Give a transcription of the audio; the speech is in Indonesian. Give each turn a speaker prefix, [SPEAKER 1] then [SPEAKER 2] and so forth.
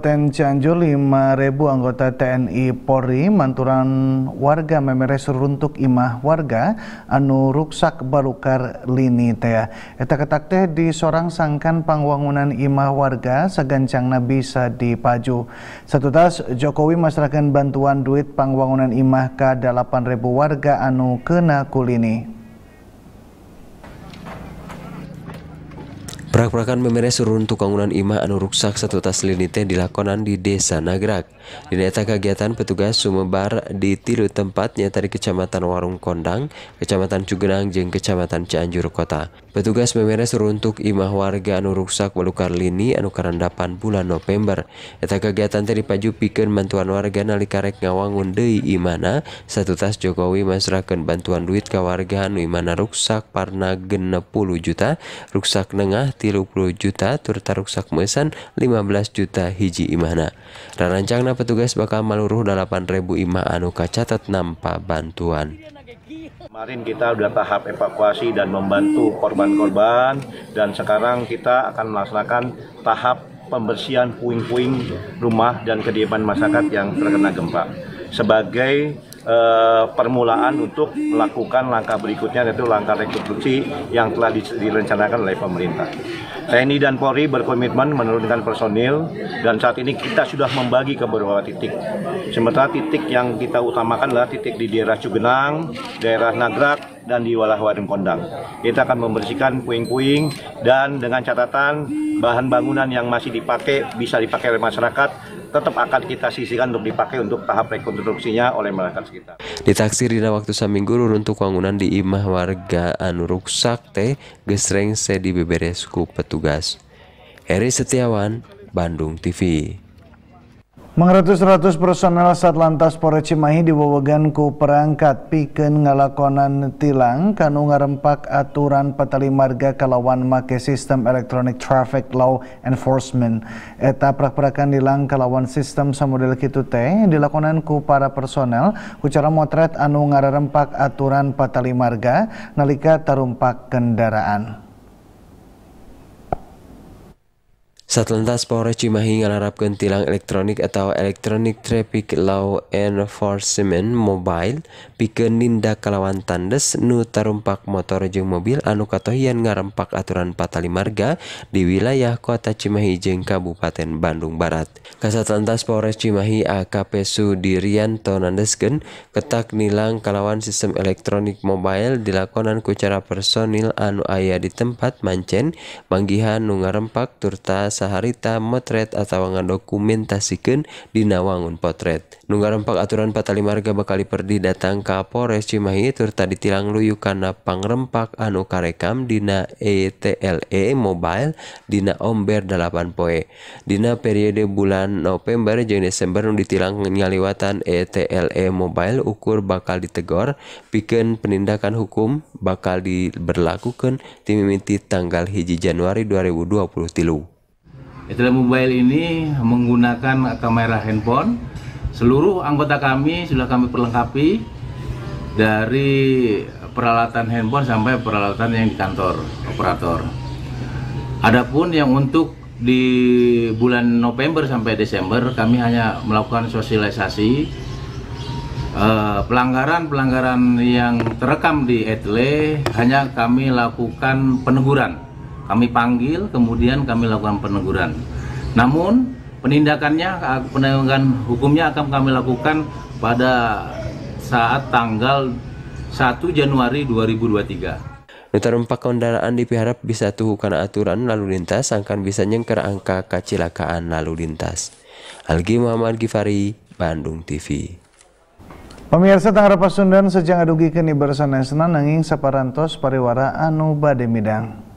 [SPEAKER 1] Kabupaten Cianjur, 5.000 anggota TNI Polri manturan warga memeres runtuk imah warga anu rusak balukar lini teh. Eta ketak teh di sorang sangkan pangwangunan imah warga sagancangna bisa dipaju. Satu tas Jokowi masyarakat bantuan duit pangwangunan imah ke 8.000 warga anu kena kulini.
[SPEAKER 2] Prak-prakan memeres surun tukangunan imah anu ruksak satu taslin teh dilakonan di Desa Nagrak. Dineta kegiatan petugas sumebar di tilu tempatnya dari Kecamatan Warung Kondang, Kecamatan Cugenang, jeng Kecamatan Cianjur Kota. Petugas memeres suruntuk imah warga anu ruksak walukar lini anu karandapan bulan November. Eta kegiatan paju pikir bantuan warga nalikarek ngawangun deui imana satu tas Jokowi masyarakat bantuan duit ke warga anu imana ruksak parna 60 juta, ruksak nengah 30 juta turta rusak mesan 15 juta hiji imahna rarancangna petugas bakal maluruh 8000 imah anu kacatet nampa bantuan
[SPEAKER 3] Kemarin kita sudah tahap evakuasi dan membantu korban-korban dan sekarang kita akan melaksanakan tahap pembersihan puing-puing rumah dan kediaman masyarakat yang terkena gempa. Sebagai eh, permulaan untuk melakukan langkah berikutnya yaitu langkah rekonstruksi yang telah direncanakan oleh pemerintah. TNI dan Polri berkomitmen menurunkan personil dan saat ini kita sudah membagi ke beberapa titik. Sementara titik yang kita utamakan adalah titik di daerah Cugenang, daerah Nagrak, dan di Walah warung Kondang. Kita akan membersihkan puing-puing dan dengan catatan bahan bangunan yang masih dipakai bisa dipakai oleh masyarakat tetap akan kita sisihkan untuk dipakai untuk tahap rekonstruksinya oleh masyarakat sekitar.
[SPEAKER 2] Ditaksir dina waktu seminggu untuk bangunan di imah warga anu rusak teh gesreng sedi beberesku petugas. Heri Setiawan, Bandung TV.
[SPEAKER 1] Mengratus-ratus personel Satlantas Polres Cimahi dibawagan ku perangkat piken ngalakonan tilang kanu ngarempak aturan patali marga kalawan make sistem electronic traffic law enforcement. Eta prak-prakan tilang kalawan sistem samodel kitu teh dilakonan ku para personel ucara motret anu ngarempak aturan patali marga nalika tarumpak kendaraan.
[SPEAKER 2] lins Polre Cimahi ngalarpkan tilang elektronik atau elektronik traffic low and enforcement mobile pique ninda kalawan tandes nu terrumppak motor jeng mobil Anu Katoen ngarepak aturan Paali Marga di wilayah Kota Cimahijeng Kabupaten Bandung Barat kasatlans Polres Cimahi AKP Suuditonnandesken ketak nilang kalawan sistem elektronik mobil dilakonan kucara personil anu aya di tempat mancen manggihan nu ngarepak turtas yang saharita motret atau ngadokumentasikan di nawangun potret nunggarempak aturan patali marga bakal perdi datang ke Polres Cimahi turta tilang luyu karena pangrempak anu karekam Dina ETLE e mobile Dina omber 8 poe Dina periode bulan November jeung Desember nu ditilang nyaliwatan ETLE e mobile ukur bakal ditegor bikin penindakan hukum bakal diberlakukan timimiti tanggal hiji Januari 2020 tilu
[SPEAKER 4] Itulah mobile ini menggunakan kamera handphone. Seluruh anggota kami sudah kami perlengkapi dari peralatan handphone sampai peralatan yang di kantor operator. Adapun yang untuk di bulan November sampai Desember kami hanya melakukan sosialisasi eh, pelanggaran-pelanggaran yang terekam di etle hanya kami lakukan peneguran kami panggil kemudian kami lakukan peneguran namun penindakannya ah, penegakan hukumnya akan kami lakukan pada saat tanggal 1 Januari 2023
[SPEAKER 2] Nutar empat kendaraan diharap bisa karena aturan lalu lintas akan bisa nyengker angka kecelakaan lalu lintas. Algi Muhammad Gifari, Bandung TV.
[SPEAKER 1] Pemirsa Tangerang Pasundan sejak adugi kini senang nanging separantos pariwara anu bade midang.